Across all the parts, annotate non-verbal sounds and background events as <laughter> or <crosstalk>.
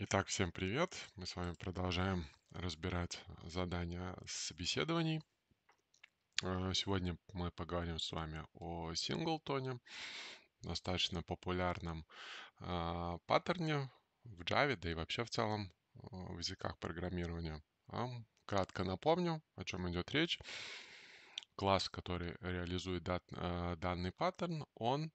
Итак, всем привет! Мы с вами продолжаем разбирать задания собеседований. Э, сегодня мы поговорим с вами о синглтоне, достаточно популярном э, паттерне в Java, да и вообще в целом э, в языках программирования. А, кратко напомню, о чем идет речь. Класс, который реализует данный паттерн, он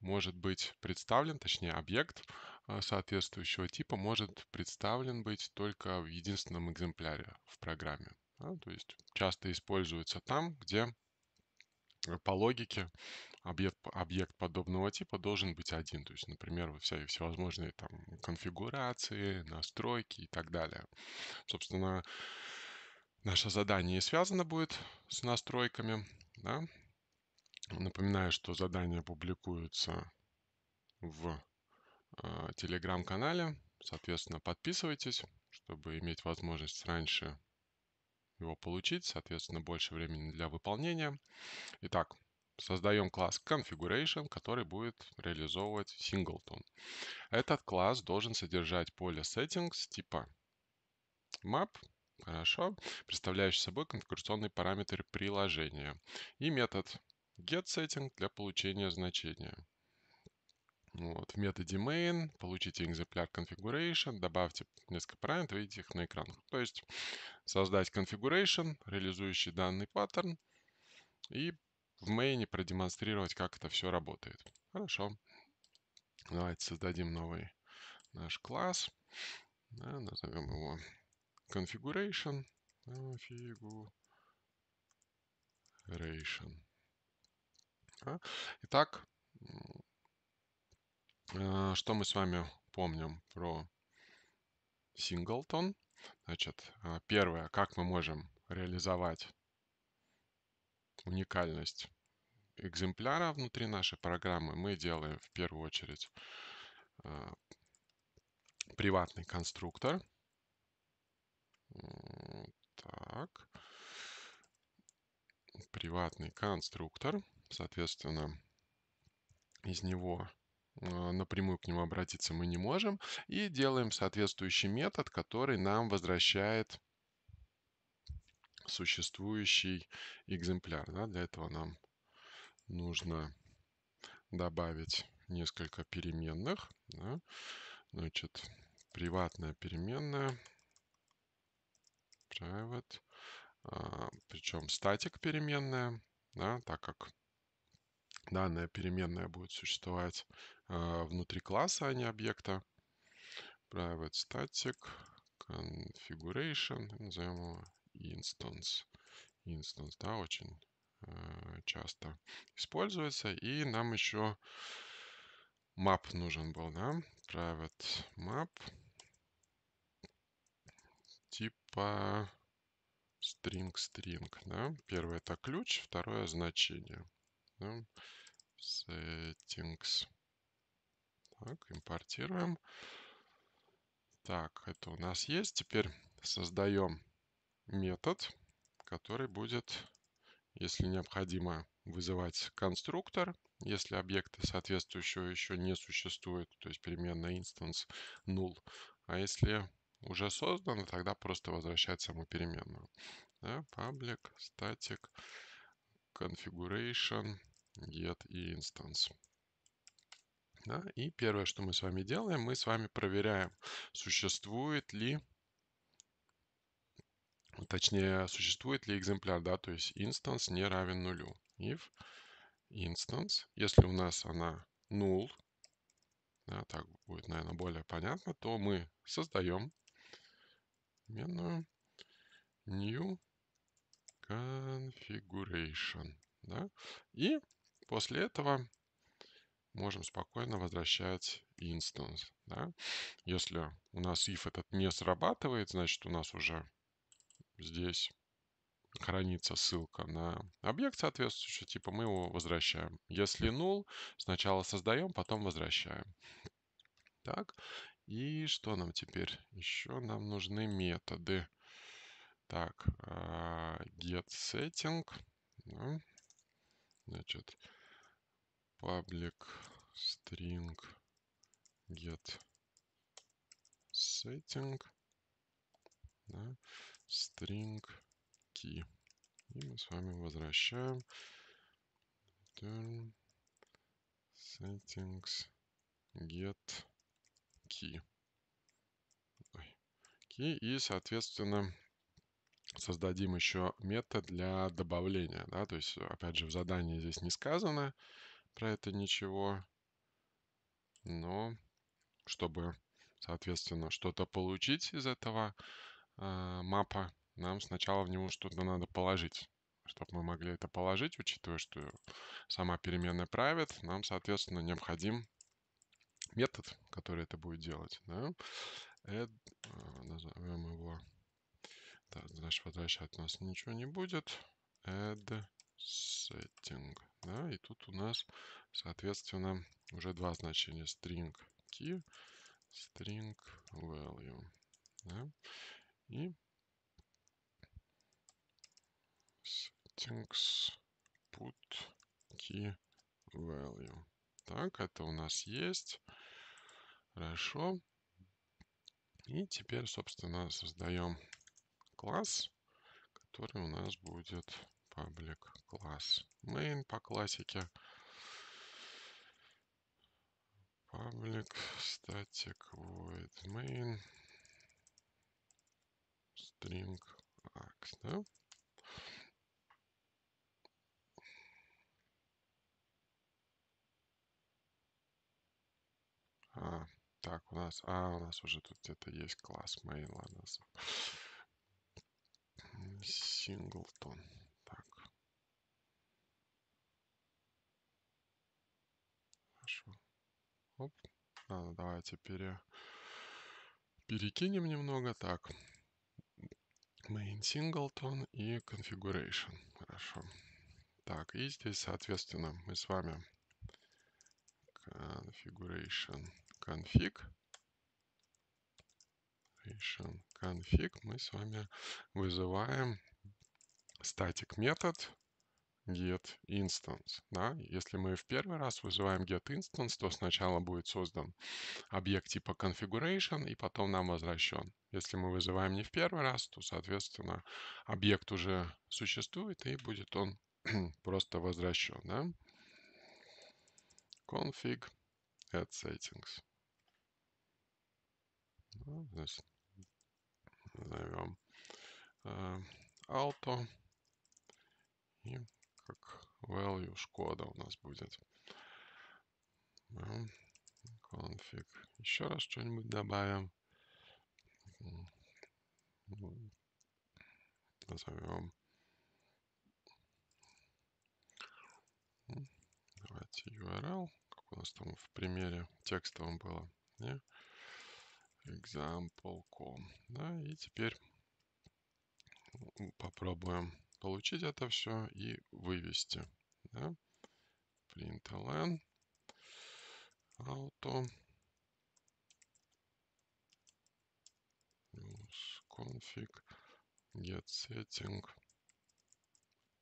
может быть представлен, точнее объект, а, соответствующего типа может представлен быть только в единственном экземпляре в программе. Да, то есть часто используется там, где по логике объект, объект подобного типа должен быть один. То есть, например, во всякие всевозможные там конфигурации, настройки и так далее. Собственно, наше задание связано будет с настройками. Да? Напоминаю, что задания публикуются в а, телеграм-канале. Соответственно, подписывайтесь, чтобы иметь возможность раньше его получить, соответственно, больше времени для выполнения. Итак, создаем класс configuration, который будет реализовывать singleton. Этот класс должен содержать поле settings типа map, хорошо, представляющий собой конфигурационный параметр приложения, и метод getSetting для получения значения. Вот, в методе main получите экземпляр configuration, добавьте несколько параметров, видите их на экранах. То есть создать configuration, реализующий данный паттерн, и в main продемонстрировать, как это все работает. Хорошо. Давайте создадим новый наш класс. Да, назовем его configuration. Configuration. Итак, Э, что мы с вами помним про Singleton? Значит, э, первое, как мы можем реализовать уникальность экземпляра внутри нашей программы, мы делаем в первую очередь э, приватный конструктор. Так. Приватный конструктор. Соответственно, из него Э, напрямую к нему обратиться мы не можем. И делаем соответствующий метод, который нам возвращает существующий экземпляр. Да, для этого нам нужно добавить несколько переменных. Да. Значит, приватная переменная private, а, причем статик переменная, да, так как данная переменная будет существовать а, внутри класса, а не объекта. Private static configuration, назовем его instance. Instance, да, очень а, часто используется. И нам еще map нужен был, да, private map типа string string, да. Первое это ключ, второе значение. Да? Settings. Так, импортируем. Так, это у нас есть. Теперь создаем метод, который будет, если необходимо, вызывать конструктор, если объекта соответствующего еще не существует, то есть переменная instance null. А если уже создано, тогда просто возвращать саму переменную. Да, public, static, configuration, get instance. Да? И первое, что мы с вами делаем, мы с вами проверяем, существует ли точнее, существует ли экземпляр, да, то есть instance не равен нулю. If instance, если у нас она null, да, так будет, наверное, более понятно, то мы создаем переменную new configuration, да, и после этого можем спокойно возвращать инстанс. Да? Если у нас if этот не срабатывает, значит у нас уже здесь хранится ссылка на объект соответствующего типа, мы его возвращаем. Если null, сначала создаем, потом возвращаем. Так, и что нам теперь? Еще нам нужны методы. Так, а, getSetting. Значит, public string get setting да, string key. И мы с вами возвращаем return settings get key. Ой. key. И, соответственно, создадим еще метод для добавления. Да? То есть, опять же, в задании здесь не сказано про это ничего. Но чтобы, соответственно, что-то получить из этого э, мапа, нам сначала в него что-то надо положить. Чтобы мы могли это положить, учитывая, что сама переменная правит, нам, соответственно, необходим метод, который это будет делать. Да? Add, а, назовем его. Да, значит, возвращать у нас ничего не будет. Add setting. Да, и тут у нас, соответственно, уже два значения string key, string value. Да, и settings put key value. Так, это у нас есть. Хорошо. И теперь, собственно, создаем класс, который у нас будет public класс main по классике. Public static void main string ax, да? А, так, у нас, а, у нас уже тут где-то есть класс main, ладно. singleton Оп. А, давайте пере... перекинем немного. Так, main singleton и configuration. Хорошо. Так, и здесь, соответственно, мы с вами configuration config config мы с вами вызываем статик метод get instance. Да? Если мы в первый раз вызываем get instance, то сначала будет создан объект типа configuration и потом нам возвращен. Если мы вызываем не в первый раз, то, соответственно, объект уже существует и будет он <clears throat> просто возвращен. Да? config add settings. Ну, назовем э, auto и как value Шкода у нас будет. Config. Еще раз что-нибудь добавим. Назовем. Давайте URL, как у нас там в примере текстовом было. Example.com. Да, и теперь попробуем получить это все и вывести. Да? println auto config get setting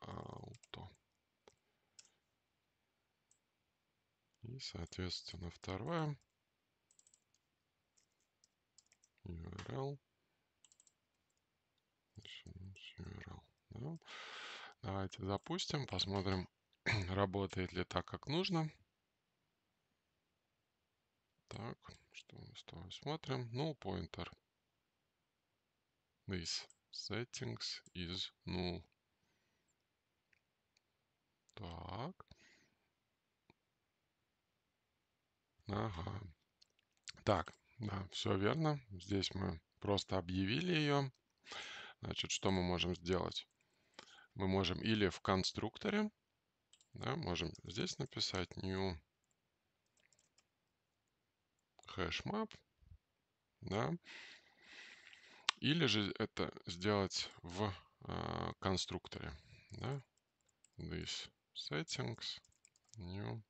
auto. И, соответственно, второе URL. URL ну, давайте запустим, посмотрим, <clears throat> работает ли так, как нужно. Так, что мы с тобой смотрим? Null pointer. This settings is null. Так. Ага. Так, да, все верно. Здесь мы просто объявили ее. Значит, что мы можем сделать? мы можем или в конструкторе, да, можем здесь написать new hashmap, да, или же это сделать в э, конструкторе, да, this settings new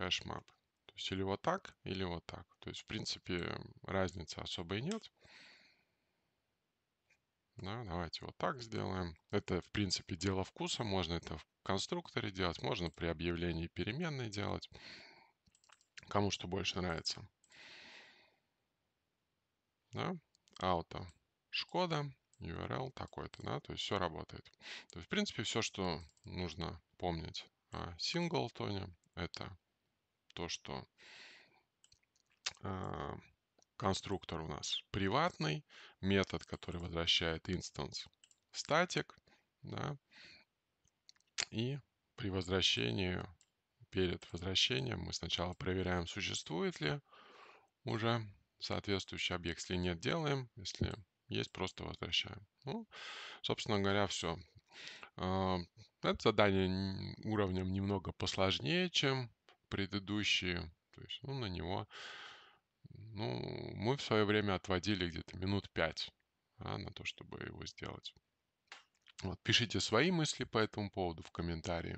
hashmap. То есть или вот так, или вот так. То есть, в принципе, разницы особой нет. Да, давайте вот так сделаем. Это, в принципе, дело вкуса. Можно это в конструкторе делать, можно при объявлении переменной делать. Кому что больше нравится. Да, auto Шкода, URL такой-то, да, то есть все работает. То есть, в принципе, все, что нужно помнить о синглтоне, это то, что а, конструктор у нас приватный, метод, который возвращает instance static, да, и при возвращении, перед возвращением мы сначала проверяем, существует ли уже соответствующий объект. Если нет, делаем. Если есть, просто возвращаем. Ну, собственно говоря, все. А, это задание уровнем немного посложнее, чем предыдущие. То есть ну, на него ну, мы в свое время отводили где-то минут пять а, на то, чтобы его сделать. Вот, пишите свои мысли по этому поводу в комментарии.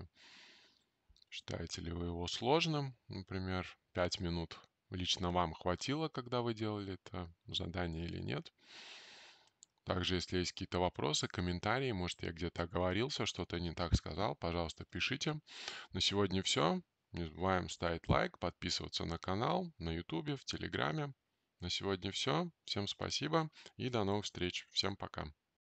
Считаете ли вы его сложным? Например, 5 минут лично вам хватило, когда вы делали это задание или нет. Также, если есть какие-то вопросы, комментарии, может, я где-то оговорился, что-то не так сказал, пожалуйста, пишите. На сегодня все. Не забываем ставить лайк, подписываться на канал, на ютубе, в телеграме. На сегодня все. Всем спасибо и до новых встреч. Всем пока.